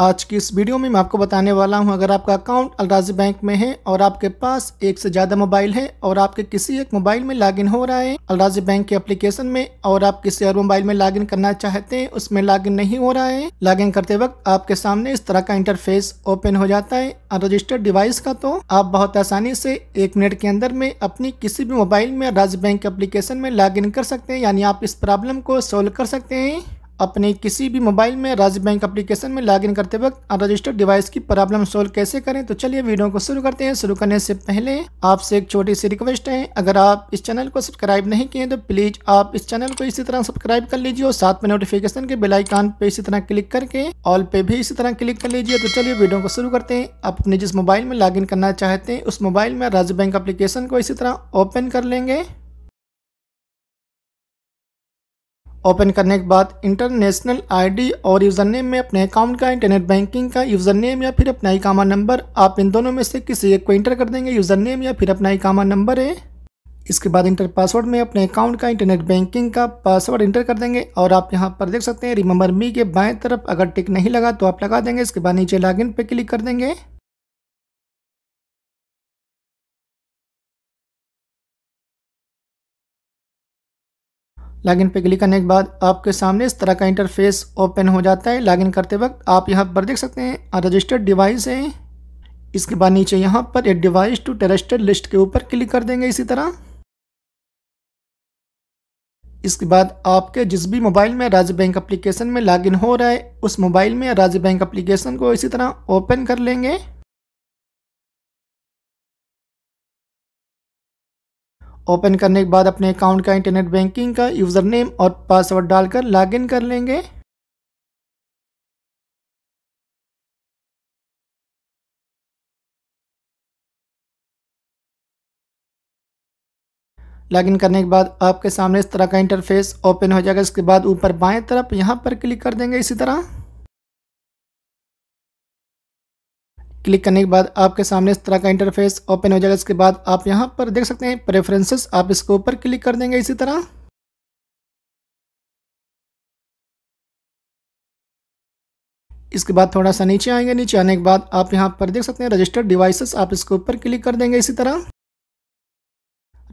आज की इस वीडियो में मैं आपको बताने वाला हूं अगर आपका अकाउंट अलराजी बैंक में है और आपके पास एक से ज़्यादा मोबाइल है और आपके किसी एक मोबाइल में लॉगिन हो रहा है अलराजी बैंक के एप्लीकेशन में और आप किसी और मोबाइल में लॉगिन करना चाहते हैं उसमें लॉगिन नहीं हो रहा है लॉगिन करते वक्त आपके सामने इस तरह का इंटरफेस ओपन हो जाता है अनरजिस्टर्ड डिवाइस का तो आप बहुत आसानी से एक मिनट के अंदर में अपनी किसी भी मोबाइल में अलराजी बैंक एप्लीकेशन में लॉग कर सकते हैं यानी आप इस प्रॉब्लम को सोल्व कर सकते हैं अपने किसी भी मोबाइल में राज्य बैंक अप्लीकेशन में लॉगिन करते वक्त अनरजिस्टर्ड डिवाइस की प्रॉब्लम सोल्व कैसे करें तो चलिए वीडियो को शुरू करते हैं शुरू करने से पहले आपसे एक छोटी सी रिक्वेस्ट है अगर आप इस चैनल को सब्सक्राइब नहीं किए तो प्लीज आप इस चैनल को इसी तरह सब्सक्राइब कर लीजिए और साथ में नोटिफिकेशन के बेलाइकान पे इसी तरह क्लिक करके ऑल पे भी इसी तरह क्लिक कर लीजिए तो चलिए वीडियो को शुरू करते हैं आप अपने जिस मोबाइल में लॉग करना चाहते हैं उस मोबाइल में राज्य बैंक अप्लीकेशन को इसी तरह ओपन कर लेंगे ओपन करने के बाद इंटरनेशनल आईडी और यूज़र नेम में अपने अकाउंट का इंटरनेट बैंकिंग का यूज़र नेम या फिर अपना इकामा नंबर आप इन दोनों में से किसी एक को इंटर कर देंगे यूज़र नेम या फिर अपना इकामा नंबर है इसके बाद इंटर पासवर्ड में अपने अकाउंट का इंटरनेट बैंकिंग का पासवर्ड इंटर कर देंगे और आप यहाँ पर देख सकते हैं रिमेंबर मी के बाएं तरफ अगर टिक नहीं लगा तो आप लगा देंगे इसके बाद नीचे लॉगिन पे क्लिक कर देंगे लॉगिन पे क्लिक करने के बाद आपके सामने इस तरह का इंटरफेस ओपन हो जाता है लॉगिन करते वक्त आप यहाँ पर देख सकते हैं रजिस्टर्ड डिवाइस है इसके बाद नीचे यहाँ पर एक डिवाइस टू टेरेस्टेड लिस्ट के ऊपर क्लिक कर देंगे इसी तरह इसके बाद आपके जिस भी मोबाइल में राज्य बैंक अप्लीकेशन में लॉगिन हो रहा है उस मोबाइल में राज्य बैंक अप्लीकेशन को इसी तरह ओपन कर लेंगे ओपन करने के बाद अपने अकाउंट का इंटरनेट बैंकिंग का यूज़र नेम और पासवर्ड डालकर लॉगिन कर लेंगे लॉगिन करने के बाद आपके सामने इस तरह का इंटरफेस ओपन हो जाएगा इसके बाद ऊपर बाएं तरफ यहां पर क्लिक कर देंगे इसी तरह क्लिक करने के बाद आपके सामने इस तरह का इंटरफेस ओपन हो जाएगा इसके बाद आप यहाँ पर देख सकते हैं प्रेफरेंसेस आप इसके ऊपर क्लिक कर देंगे इसी तरह इसके बाद थोड़ा सा नीचे आएंगे नीचे आने के बाद आप यहाँ पर देख सकते हैं रजिस्टर्ड डिवाइसेस आप इसके ऊपर क्लिक कर देंगे इसी तरह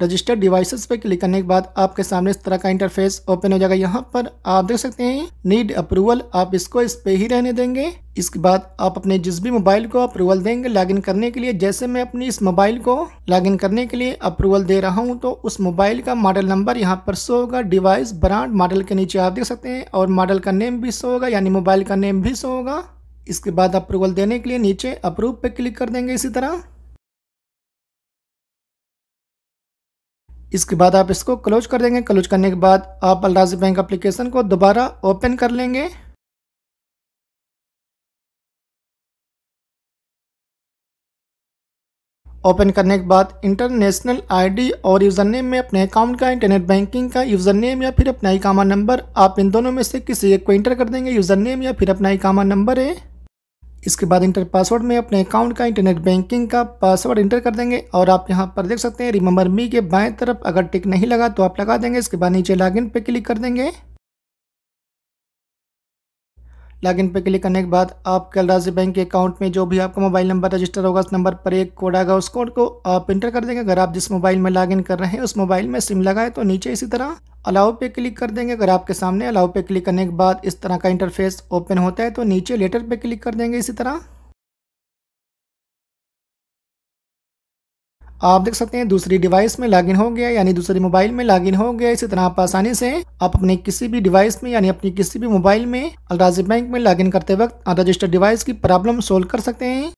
रजिस्टर्ड डिवाइसेस पे क्लिक करने के बाद आपके सामने इस तरह का इंटरफेस ओपन हो जाएगा यहाँ पर आप देख सकते हैं नीड अप्रूवल आप इसको इस पे ही रहने देंगे इसके बाद आप अपने जिस भी मोबाइल को अप्रूवल देंगे लॉगिन करने के लिए जैसे मैं अपनी इस मोबाइल को लॉगिन करने के लिए अप्रूवल दे रहा हूँ तो उस मोबाइल का मॉडल नंबर यहाँ पर शो होगा डिवाइस ब्रांड मॉडल के नीचे आप देख सकते हैं और मॉडल का नेम भी शो होगा यानी मोबाइल का नेम भी शो होगा इसके बाद अप्रूवल देने के लिए नीचे अप्रूव पे क्लिक कर देंगे इसी तरह इसके बाद आप इसको क्लोज कर देंगे क्लोज करने के बाद आप अलराजी बैंक अप्लीकेशन को दोबारा ओपन कर लेंगे ओपन करने के बाद इंटरनेशनल आईडी और यूज़र नेम में अपने अकाउंट का इंटरनेट बैंकिंग का यूज़र नेम या फिर अपना इकामा नंबर आप इन दोनों में से किसी एक को इंटर कर देंगे यूज़र नेम या फिर अपना इकामा नंबर है इसके बाद इंटर पासवर्ड में अपने अकाउंट का इंटरनेट बैंकिंग का पासवर्ड इंटर कर देंगे और आप यहाँ पर देख सकते हैं रिमेंबर मी के बाएं तरफ अगर टिक नहीं लगा तो आप लगा देंगे इसके बाद नीचे लॉगिन पे क्लिक कर देंगे लॉगिन पे क्लिक करने के बाद आप राज्य बैंक के अकाउंट में जो भी आपका मोबाइल नंबर रजिस्टर होगा उस नंबर पर एक कोड आएगा उस कोड को आप इंटर कर देंगे अगर आप जिस मोबाइल में लॉगिन कर रहे हैं उस मोबाइल में सिम लगाए तो नीचे इसी तरह अलाउ पे क्लिक कर देंगे अगर आपके सामने अलाउ पे क्लिक करने के बाद इस तरह का इंटरफेस ओपन होता है तो नीचे लेटर पे क्लिक कर देंगे इसी तरह आप देख सकते हैं दूसरी डिवाइस में लॉगिन हो गया यानी दूसरे मोबाइल में लॉगिन हो गया इसी तरह आप आसानी से आप अपने किसी भी डिवाइस में यानी अपनी किसी भी मोबाइल में अलराजी बैंक में लॉगिन करते वक्त अनरजिस्टर्ड डिवाइस की प्रॉब्लम सोल्व कर सकते हैं